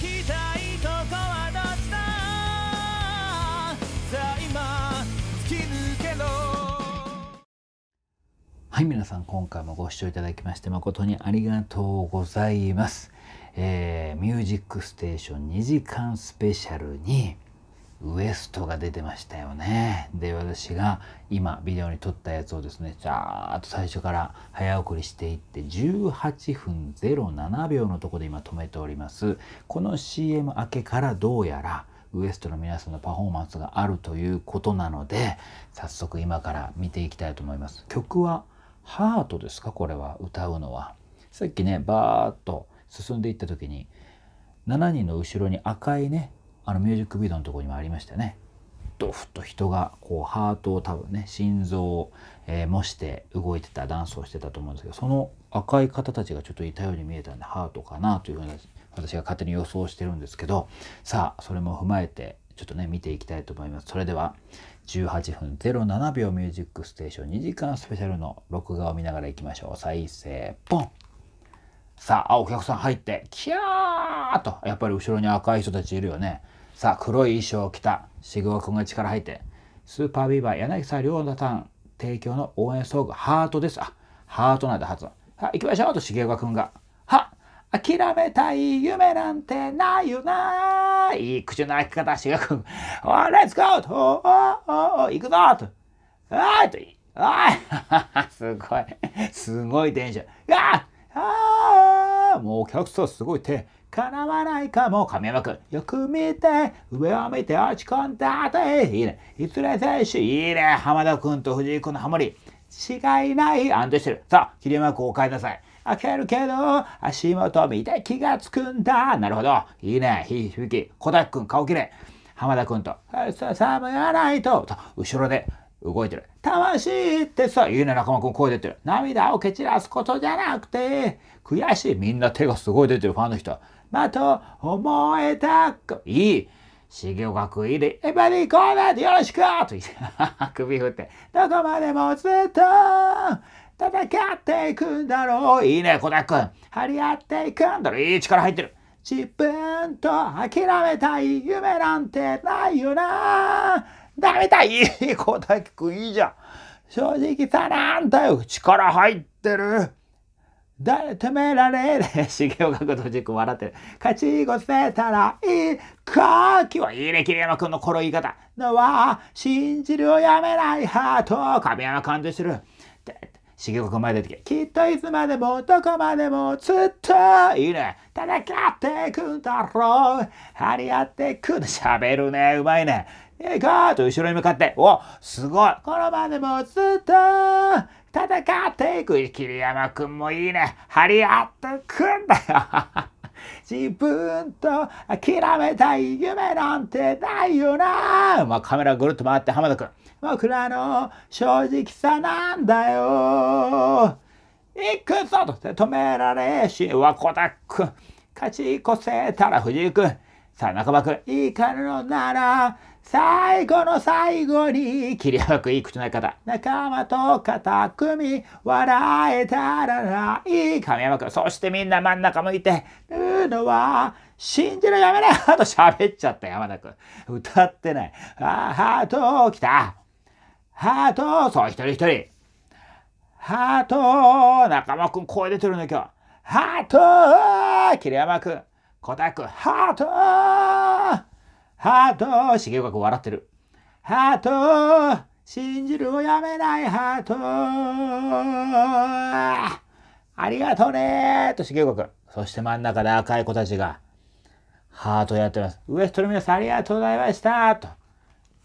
きたいとこはどっちださあ今突き抜けろはい皆さん今回もご視聴いただきまして誠にありがとうございます。えー、ミュージックステーション2時間スペシャルにウエストが出てましたよね。で、私が今ビデオに撮ったやつをですね、ちゃーっと最初から早送りしていって18分07秒のとこで今止めております。この CM 明けからどうやらウエストの皆さんのパフォーマンスがあるということなので、早速今から見ていきたいと思います。曲はハートですかこれは歌うのは。さっきね、バーっと進んでいった時に7人の後ろに赤いねあのミュージックビデオのとこにもありましたねドフと人がこうハートを多分ね心臓を、えー、模して動いてたダンスをしてたと思うんですけどその赤い方たちがちょっといたように見えたんでハートかなというふうに私が勝手に予想してるんですけどさあそれも踏まえてちょっとね見ていきたいと思いますそれでは18分07秒ミュージックステーション2時間スペシャルの録画を見ながらいきましょう再生ポンさあお客さん入ってキャーとやっぱり後ろに赤い人たちいるよねさあ、黒い衣装を着たシグワ君が力入って、スーパービーバー柳沢亮太さん提供の応援ソング、ハートです。あ、ハートなんだ、はずは行きましょうとシグワ君が。は諦めたい夢なんてないよないい口の開き方、シグワ君。おレッツゴーとおーおーおー行くぞとあいとあい すごい。すごい電車シああもうお客さんすごい手。叶わないかも神山くん。よく見て、上を見て落ち込んだ後へ。いいね。いつれ選手、いいね。浜田くんと藤井くんのハモリ。違いない。安定してる。さあ、り山くんお変えなさい。開けるけど、足元見て気がつくんだ。なるほど。いいね。ひい響き。小田くん、顔きれい。浜田くんと、さ、さ寒やないと、と、後ろで、動いてる。魂ってさ、いいね、仲間くん声出てる。涙を蹴散らすことじゃなくて、悔しい。みんな手がすごい出てるファンの人。まと思えたく、いい。重岡君いで、エヴァィコーナーでよろしくと言って、首振って、どこまでもずっと戦っていくんだろう。いいね、小田君。張り合っていくんだろいい力入ってる。自分と諦めたい夢なんてないよな。ダメだ、いい、小田君いいじゃん。正直さなんだよ。力入ってる。誰止められねえ。岡君とジ君笑ってる。勝ち越せたらいいか今日はいいね、桐山君のこの言い方。のは、信じるをやめないハート。神山感じしる。る。重岡君前出てききっといつまでもどこまでもずっといいね戦っていくんだろう張り合っていく喋るねうまいねいいかと後ろに向かっておすごいこのまでもずっと戦っていく桐山くんもいいね。張り合ってくんだよ。自分と諦めたい夢なんてないよな。まあ、カメラぐるっと回って浜田くん。僕らの正直さなんだよ。行くぞと止められし、わこたくん。勝ち越せたら藤井くん。さあ、中場くん。いいからのなら、最後の最後に、切りよくいい口の方。仲間と肩組笑えたらない。神山君そしてみんな真ん中向いて、るのは、信じるやめなあと喋っちゃった山田く歌ってない。あハート来た。ハート、そう、一人一人。ハート、仲間君声出てるんだ今日。ハート、桐山君ん。小田くハートハート重岡君笑ってる。ハート信じるをやめないハートありがとうねと重岡君。そして真ん中で赤い子たちが、ハートやってます。ウエストの皆さんありがとうございましたと。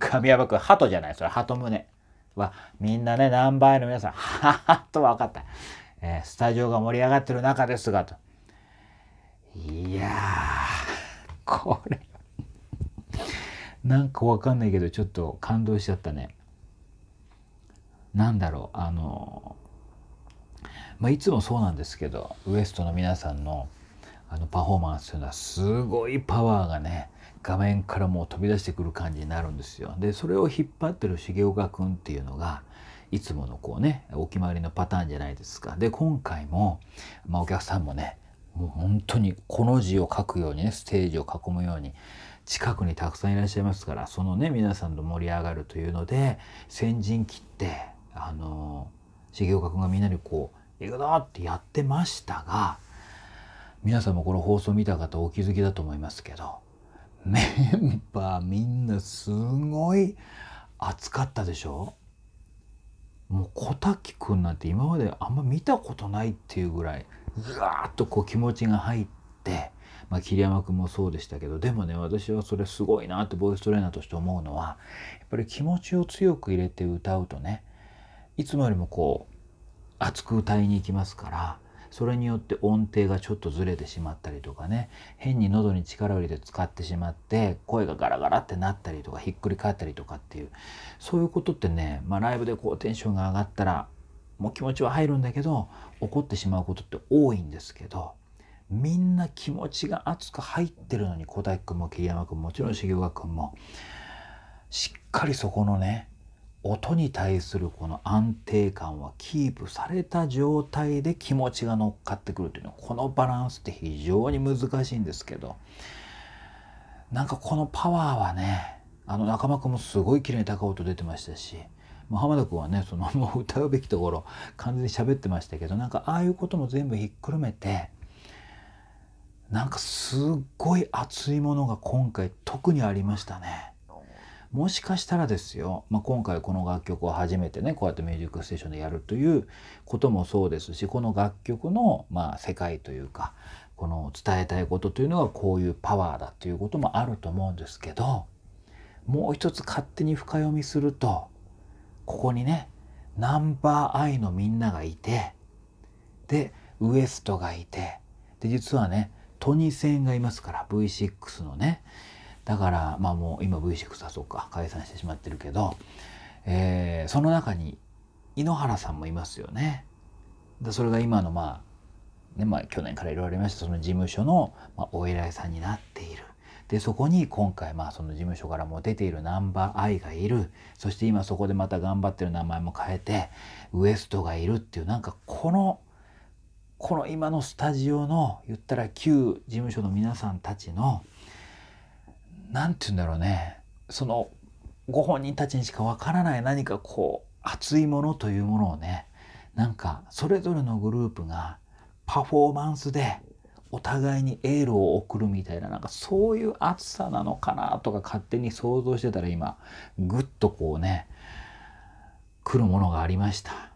神山君、ハトじゃない。それ、ハト胸。は、みんなね、何倍の皆さん、ハッと分かった。えー、スタジオが盛り上がってる中ですが、と。いやー、これ、なんかわかんないけどちょっと感動しちゃったね。なんだろうあのまあ、いつもそうなんですけどウエストの皆さんのあのパフォーマンスというのはすごいパワーがね画面からもう飛び出してくる感じになるんですよ。でそれを引っ張ってる重岡君っていうのがいつものこうねお決まりのパターンじゃないですか。で今回も、まあ、お客さんもねもう本当にこの字を書くようにねステージを囲むように近くにたくさんいらっしゃいますからそのね皆さんと盛り上がるというので先陣切ってあの重岡君がみんなにこう「行くぞ!」ってやってましたが皆さんもこの放送見た方お気づきだと思いますけどメンバーみんなすごい熱かったでしょもう小滝くんなんて今まであんま見たことないっていうぐらいぐわーっとこう気持ちが入ってまあ、桐山君もそうでしたけどでもね私はそれすごいなってボイストレーナーとして思うのはやっぱり気持ちを強く入れて歌うとねいつもよりもこう熱く歌いに行きますからそれによって音程がちょっとずれてしまったりとかね変に喉に力を入れて使ってしまって声がガラガラってなったりとかひっくり返ったりとかっていうそういうことってね、まあ、ライブでこうテンションが上がったらもう気持ちは入るんだけど怒ってしまうことって多いんですけどみんな気持ちが熱く入ってるのに小田井君も桐山君もちろん重岡君もしっかりそこのね音に対するこの安定感はキープされた状態で気持ちが乗っかってくるというのはこのバランスって非常に難しいんですけどなんかこのパワーはねあの仲間君もすごい綺麗に高音出てましたし浜田君はねそのもう歌うべきところ完全に喋ってましたけどなんかああいうことも全部ひっくるめてなんかすっごい熱いものが今回特にありましたね。もしかしたらですよ、まあ、今回この楽曲を初めてねこうやって「ミュージックステーション」でやるということもそうですしこの楽曲のまあ世界というかこの伝えたいことというのがこういうパワーだということもあると思うんですけどもう一つ勝手に深読みするとここにねナンバーアイのみんながいてでウエストがいてで実はねトニセンがいますから V6 のねだからまあもう今 V6 はそうか解散してしまってるけど、えー、その中に井ノ原さんもいますよね。でそれが今のまあねまあ去年からいろいろありましたその事務所の、まお偉いさんになっている。でそこに今回まあその事務所からも出ているナンバーアイがいるそして今そこでまた頑張ってる名前も変えてウエストがいるっていうなんかこのこの今のスタジオの言ったら旧事務所の皆さんたちの何て言うんだろうねそのご本人たちにしかわからない何かこう熱いものというものをねなんかそれぞれのグループがパフォーマンスでお互いにエールを送るみたいななんかそういう暑さなのかなとか勝手に想像してたら今ぐっとこうね来るものがありました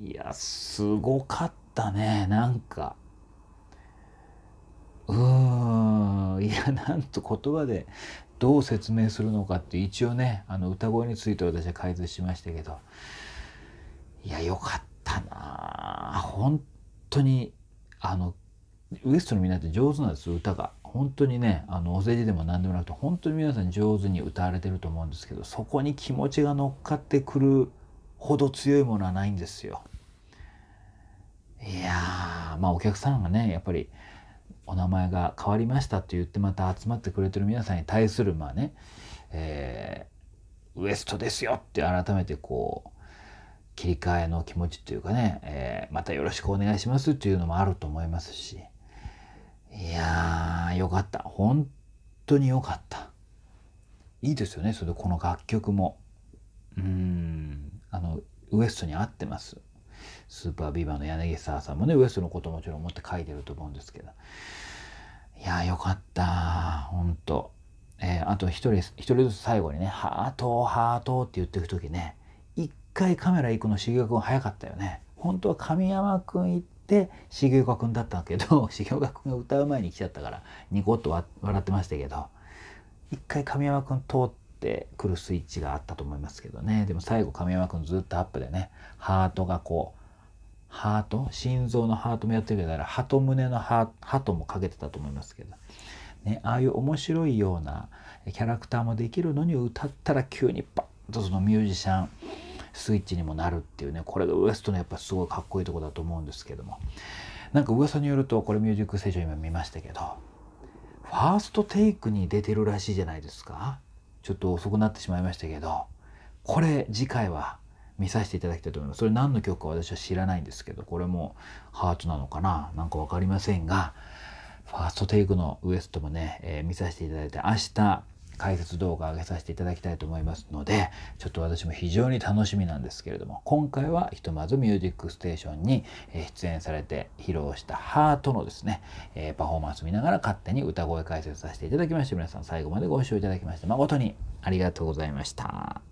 いやすごかったったねなんかうーんいやなんと言葉でどう説明するのかって一応ねあの歌声について私は解説しましたけどいやよかったな本当にあのウエストのみんなって上手なんです歌が本当にねあのお世辞でも何でもなくて本当に皆さん上手に歌われてると思うんですけどそこに気持ちが乗っかってくるほど強いものはないんですよ。いやまあお客さんがねやっぱりお名前が変わりましたって言ってまた集まってくれてる皆さんに対するまあね、えー、ウエストですよって改めてこう切り替えの気持ちっていうかね、えー、またよろしくお願いしますっていうのもあると思いますしいやーよかった本当によかったいいですよねそれでこの楽曲もうんあのウエストに合ってますスーパービーバーの柳沢さんもね、ウエストのこともちろん思って書いてると思うんですけど。いやよかった。ほんと。えー、あと一人、一人ずつ最後にね、ハート、ハートって言ってるく時ね、一回カメラ行くの重岡君早かったよね。本当は神山君行って、重岡君だったけど、重岡君が歌う前に来ちゃったから、ニコッと笑ってましたけど、一回神山君通ってくるスイッチがあったと思いますけどね。でも最後神山君ずっとアップでね、ハートがこう、ハート心臓のハートもやってるけだからハト胸のハートもかけてたと思いますけど、ね、ああいう面白いようなキャラクターもできるのに歌ったら急にパッとそのミュージシャンスイッチにもなるっていうねこれがウエストのやっぱすごいかっこいいとこだと思うんですけどもなんか噂によるとこれ「ミュージックステーション」今見ましたけどファーストテイクに出てるらしいじゃないですかちょっと遅くなってしまいましたけどこれ次回は見させていただきたいと思います。それ何の曲か私は知らないんですけど、これもハートなのかななんか分かりませんが、ファーストテイクのウエストもね、えー、見させていただいて、明日、解説動画上げさせていただきたいと思いますので、ちょっと私も非常に楽しみなんですけれども、今回はひとまずミュージックステーションに出演されて披露したハートのですね、えー、パフォーマンス見ながら勝手に歌声解説させていただきまして、皆さん最後までご視聴いただきまして誠にありがとうございました。